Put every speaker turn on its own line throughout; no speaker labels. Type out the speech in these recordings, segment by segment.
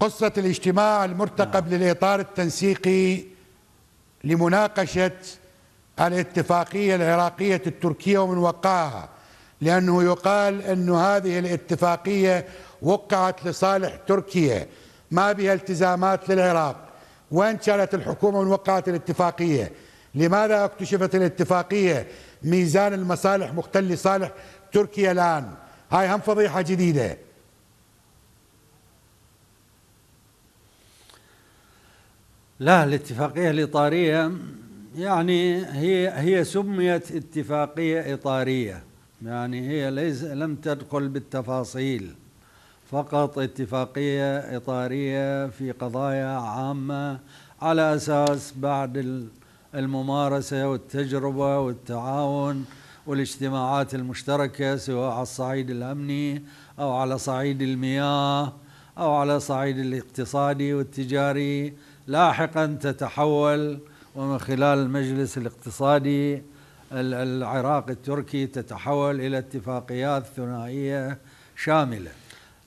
قصة الاجتماع المرتقب نعم. للإطار التنسيقي لمناقشة الاتفاقية العراقية التركية ومن وقعها لأنه يقال أن هذه الاتفاقية وقعت لصالح تركيا ما بها التزامات للعراق وين كانت الحكومة من وقعت الاتفاقية لماذا اكتشفت الاتفاقية ميزان المصالح مختل لصالح تركيا الآن هاي هم فضيحة جديدة
لا الاتفاقية الإطارية يعني هي هي سميت اتفاقية إطارية يعني هي ليس لم تدخل بالتفاصيل فقط اتفاقية إطارية في قضايا عامة على أساس بعد الممارسة والتجربة والتعاون والاجتماعات المشتركة سواء على الصعيد الأمني أو على صعيد المياه أو على صعيد الاقتصادي والتجاري لاحقا تتحول ومن خلال المجلس الاقتصادي العراقي التركي تتحول إلى اتفاقيات ثنائية شاملة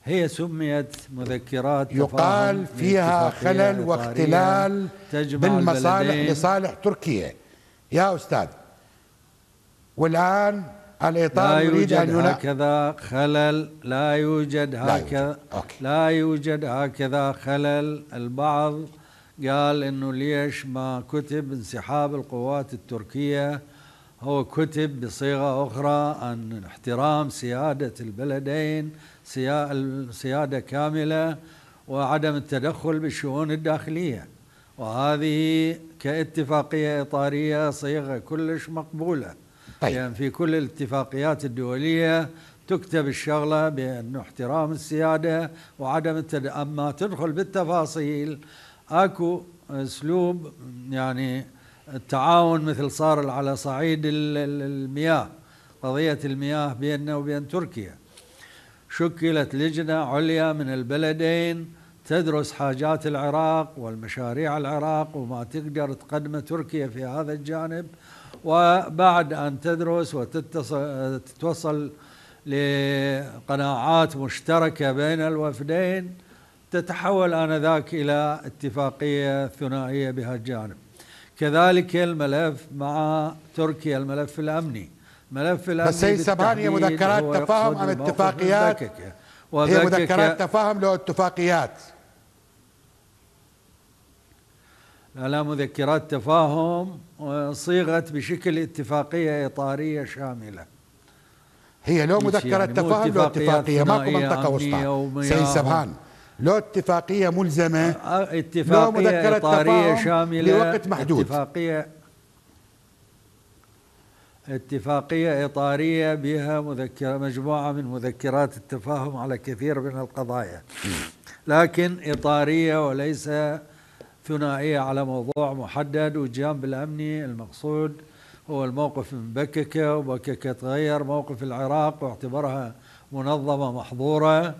هي سميت مذكرات يقال فيها خلل واختلال بالمصالح
لصالح تركيا يا أستاذ والآن الإطار لا يريد أن ينا...
هكذا خلل لا يوجد هكذا لا يوجد, لا يوجد هكذا خلل البعض قال انه ليش ما كتب انسحاب القوات التركيه هو كتب بصيغه اخرى عن احترام سياده البلدين سياده كامله وعدم التدخل بالشؤون الداخليه وهذه كاتفاقيه اطاريه صيغه كلش مقبوله طيب. يعني في كل الاتفاقيات الدوليه تكتب الشغله بانه احترام السياده وعدم التد... اما تدخل بالتفاصيل اكو اسلوب يعني التعاون مثل صار على صعيد المياه قضية المياه بيننا وبين تركيا شكلت لجنة عليا من البلدين تدرس حاجات العراق والمشاريع العراق وما تقدر تقدمه تركيا في هذا الجانب وبعد أن تدرس تتوصل لقناعات مشتركة بين الوفدين تتحول آنذاك إلى اتفاقية ثنائية بهالجانب كذلك الملف مع تركيا الملف الأمني ملف الأمني بس هي سبحان هي مذكرات تفاهم عن اتفاقيات هي مذكرات تفاهم لو اتفاقيات لا لا مذكرات تفاهم صيغت بشكل اتفاقية إطارية شاملة
هي لو مذكرة يعني تفاهم لو اتفاقية ماكو منطقة وسطى سيد سبحان لو اتفاقية ملزمة
آه، اتفاقية له إطارية شاملة لوقت محدود اتفاقية اتفاقية إطارية بها مذكرة مجموعة من مذكرات التفاهم على كثير من القضايا لكن إطارية وليس ثنائية على موضوع محدد والجانب الأمني المقصود هو الموقف من بككة وبككة تغير موقف العراق واعتبرها منظمة محظورة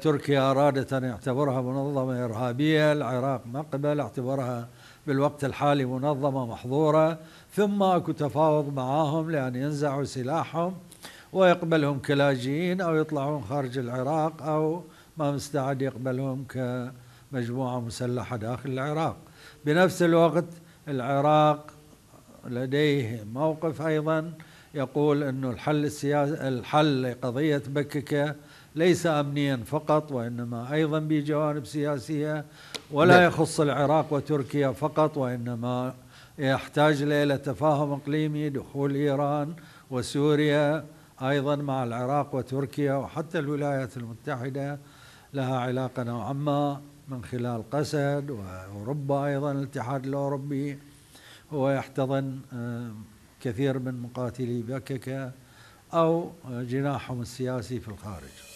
تركيا أرادت أن يعتبرها منظمة إرهابية العراق ما قبل اعتبرها بالوقت الحالي منظمة محظورة ثم أكو تفاوض معاهم لأن ينزعوا سلاحهم ويقبلهم كلاجئين أو يطلعون خارج العراق أو ما مستعد يقبلهم كمجموعة مسلحة داخل العراق بنفس الوقت العراق لديه موقف أيضا يقول أنه الحل السياسي الحل لقضية بككة ليس امنيا فقط وانما ايضا بجوانب سياسيه ولا يخص العراق وتركيا فقط وانما يحتاج الى تفاهم اقليمي دخول ايران وسوريا ايضا مع العراق وتركيا وحتى الولايات المتحده لها علاقه نوعا ما من خلال قسد واوروبا ايضا الاتحاد الاوروبي هو يحتضن آه، كثير من مقاتلي بككه او جناحهم السياسي في الخارج